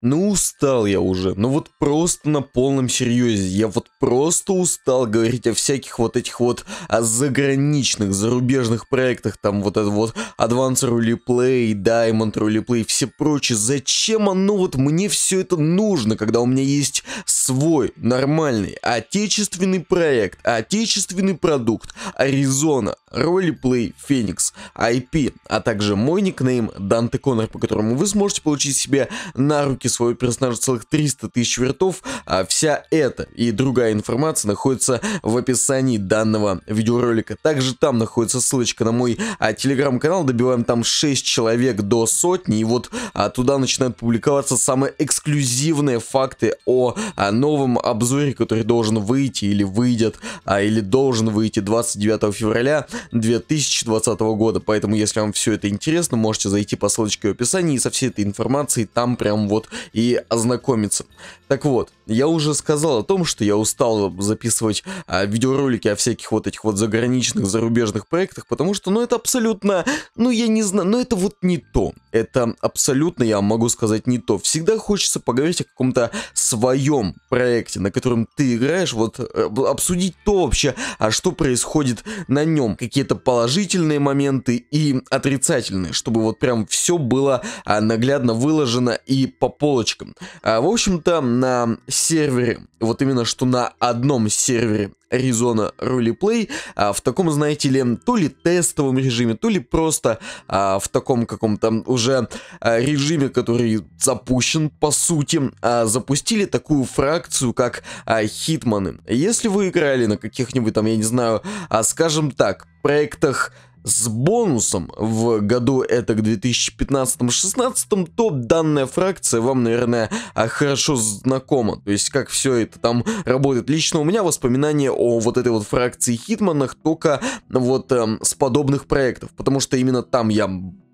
Ну устал я уже, ну вот просто на полном серьезе, я вот просто устал говорить о всяких вот этих вот о заграничных, зарубежных проектах, там вот это вот Advance Roleplay, Diamond Roleplay, и все прочее, зачем оно вот мне все это нужно, когда у меня есть свой, нормальный, отечественный проект, отечественный продукт, Arizona Roleplay Phoenix, IP, а также мой никнейм Данте Коннор, по которому вы сможете получить себе на руки разработке своего персонажа целых 300 тысяч вертов, а вся эта и другая информация находится в описании данного видеоролика. Также там находится ссылочка на мой а, телеграм-канал, добиваем там 6 человек до сотни, и вот а, туда начинают публиковаться самые эксклюзивные факты о, о а, новом обзоре, который должен выйти или выйдет, а, или должен выйти 29 февраля 2020 года. Поэтому, если вам все это интересно, можете зайти по ссылочке в описании, и со всей этой информацией там прям вот и ознакомиться. Так вот, я уже сказал о том, что я устал записывать а, видеоролики о всяких вот этих вот заграничных, зарубежных проектах, потому что, ну, это абсолютно, ну, я не знаю, ну, это вот не то. Это абсолютно, я могу сказать, не то. Всегда хочется поговорить о каком-то своем проекте, на котором ты играешь, вот э, обсудить то вообще, а что происходит на нем, какие-то положительные моменты и отрицательные, чтобы вот прям все было а, наглядно выложено и по полочкам. А, в общем-то, на сервере, вот именно что на одном сервере Arizona Roleplay, а, в таком, знаете ли, то ли тестовом режиме, то ли просто а, в таком каком-то уже а, режиме, который запущен по сути, а, запустили такую фракцию, как а, Хитманы. Если вы играли на каких-нибудь там, я не знаю, а, скажем так, проектах с бонусом в году это к 2015-16, то данная фракция вам, наверное, а, хорошо знакома. То есть, как все это там работает. Лично у меня воспоминания о вот этой вот фракции Хитманах только вот эм, с подобных проектов, потому что именно там я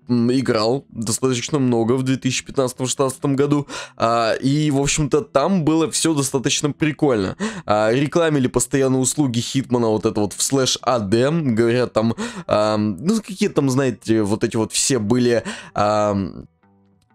играл достаточно много в 2015-2016 году, а, и, в общем-то, там было все достаточно прикольно. А, рекламили постоянно услуги Хитмана, вот это вот в слэш АД, говорят там, а, ну, какие там, знаете, вот эти вот все были... А,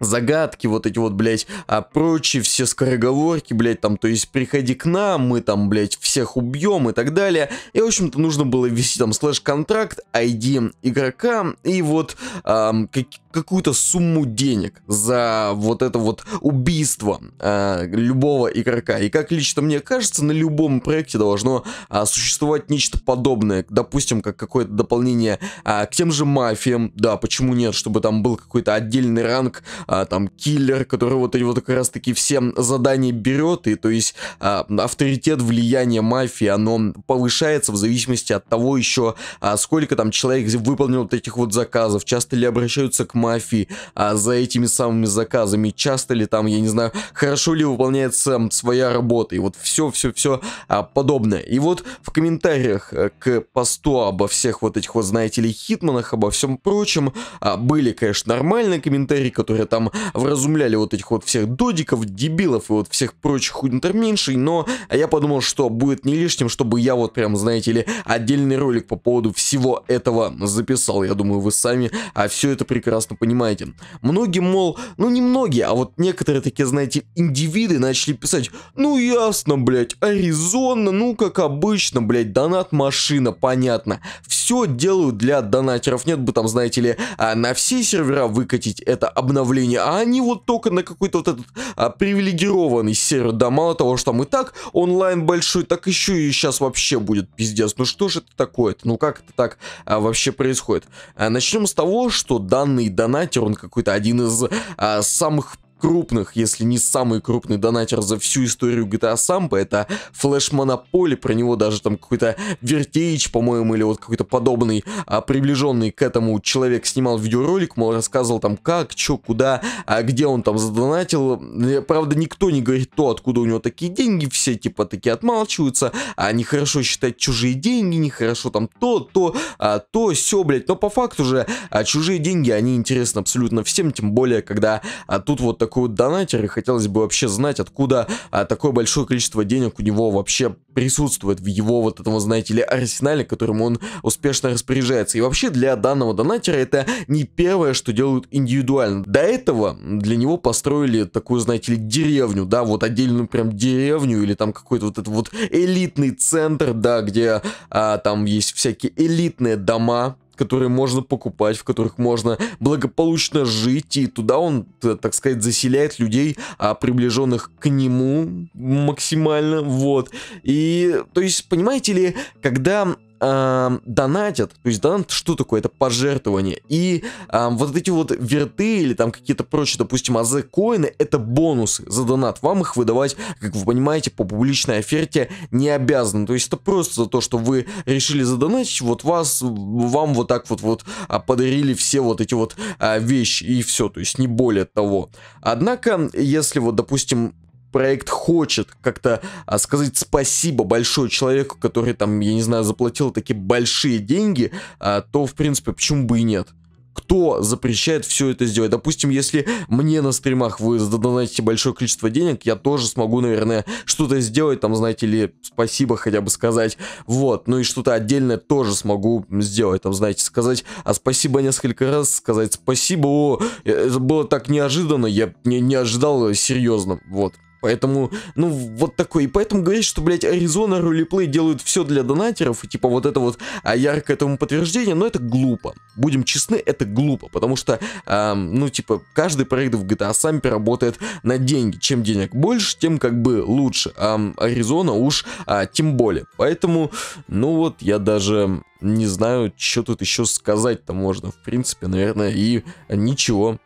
загадки, вот эти вот, блядь, а прочие все скороговорки, блядь, там, то есть, приходи к нам, мы там, блядь, всех убьем и так далее. И, в общем-то, нужно было ввести там слэш-контракт, ID игрока и вот эм, как, какую-то сумму денег за вот это вот убийство э, любого игрока. И как лично мне кажется, на любом проекте должно э, существовать нечто подобное. Допустим, как какое-то дополнение э, к тем же мафиям, да, почему нет, чтобы там был какой-то отдельный ранг а, там киллер, который вот эти вот как раз таки все задания берет, и то есть а, авторитет влияние мафии, оно повышается в зависимости от того еще, а, сколько там человек выполнил вот этих вот заказов, часто ли обращаются к мафии а, за этими самыми заказами, часто ли там, я не знаю, хорошо ли выполняется своя работа, и вот все-все-все а, подобное. И вот в комментариях э, к посту обо всех вот этих вот, знаете ли, хитманах, обо всем прочем, а, были, конечно, нормальные комментарии, которые там там вразумляли вот этих вот всех додиков, дебилов и вот всех прочих интерменшей, но я подумал, что будет не лишним, чтобы я вот прям, знаете ли, отдельный ролик по поводу всего этого записал. Я думаю, вы сами а все это прекрасно понимаете. Многие, мол, ну не многие, а вот некоторые такие, знаете, индивиды начали писать, ну ясно, блядь, Аризона, ну как обычно, блядь, донат машина, понятно. Все делают для донатеров, нет бы там, знаете ли, а, на все сервера выкатить это обновление времени, а они вот только на какой-то вот этот а, привилегированный сервер, да, мало того, что там и так онлайн большой, так еще и сейчас вообще будет пиздец. Ну что же это такое-то? Ну как это так а, вообще происходит? А, начнем с того, что данный донатер, он какой-то один из а, самых крупных, если не самый крупный донатер за всю историю GTA Самбо, это Flash Monopoly, про него даже там какой-то Вертеич, по-моему, или вот какой-то подобный, а, приближенный к этому человек снимал видеоролик, мол, рассказывал там как, что, куда, а где он там задонатил. Правда, никто не говорит то, откуда у него такие деньги, все типа такие отмалчиваются, а нехорошо считать чужие деньги, нехорошо там то, то, а, то, все, блядь, но по факту же а, чужие деньги, они интересны абсолютно всем, тем более, когда а, тут вот такой как у донатера, хотелось бы вообще знать, откуда а, такое большое количество денег у него вообще присутствует в его вот этом, знаете ли, арсенале, которым он успешно распоряжается. И вообще для данного донатера это не первое, что делают индивидуально. До этого для него построили такую, знаете ли, деревню, да, вот отдельную прям деревню или там какой-то вот этот вот элитный центр, да, где а, там есть всякие элитные дома, которые можно покупать, в которых можно благополучно жить, и туда он, э, так сказать, заселяет людей, а приближенных к нему максимально, вот. И, то есть, понимаете ли, когда э, донатят, то есть донат что такое? Это пожертвование. И э, вот эти вот верты или там какие-то прочие, допустим, АЗ коины, это бонусы за донат. Вам их выдавать, как вы понимаете, по публичной оферте не обязаны. То есть это просто за то, что вы решили задонатить, вот вас, вам вот так вот вот а, подарили все вот эти вот э, вещи и все, то есть не более того. Однако, если вот, допустим, проект хочет как-то а, сказать спасибо большое человеку, который там, я не знаю, заплатил такие большие деньги, а, то, в принципе, почему бы и нет? Кто запрещает все это сделать? Допустим, если мне на стримах вы задонатите большое количество денег, я тоже смогу, наверное, что-то сделать, там, знаете ли, спасибо хотя бы сказать, вот, ну и что-то отдельное тоже смогу сделать, там, знаете, сказать, а спасибо несколько раз, сказать спасибо, о, э, это было так неожиданно, я не, не ожидал, э, серьезно, вот. Поэтому, ну, вот такой. И поэтому говорить, что, блядь, Аризона, ролеплей делают все для донатеров, и типа вот это вот а, яркое этому подтверждение, но ну, это глупо. Будем честны, это глупо, потому что, а, ну, типа, каждый проект в GTA сами работает на деньги. Чем денег больше, тем как бы лучше. А Аризона уж а, тем более. Поэтому, ну вот, я даже не знаю, что тут еще сказать-то можно. В принципе, наверное, и ничего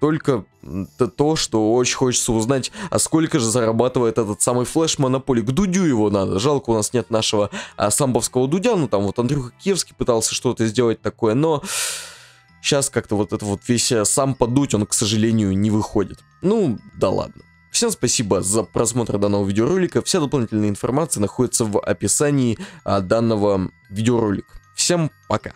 только то, что очень хочется узнать, а сколько же зарабатывает этот самый флеш монополик К Дудю его надо. Жалко, у нас нет нашего а, самбовского Дудя. Ну, там вот Андрюха Киевский пытался что-то сделать такое, но... Сейчас как-то вот это вот весь э, сам подуть, он, к сожалению, не выходит. Ну, да ладно. Всем спасибо за просмотр данного видеоролика. Вся дополнительная информация находится в описании а, данного видеоролика. Всем пока.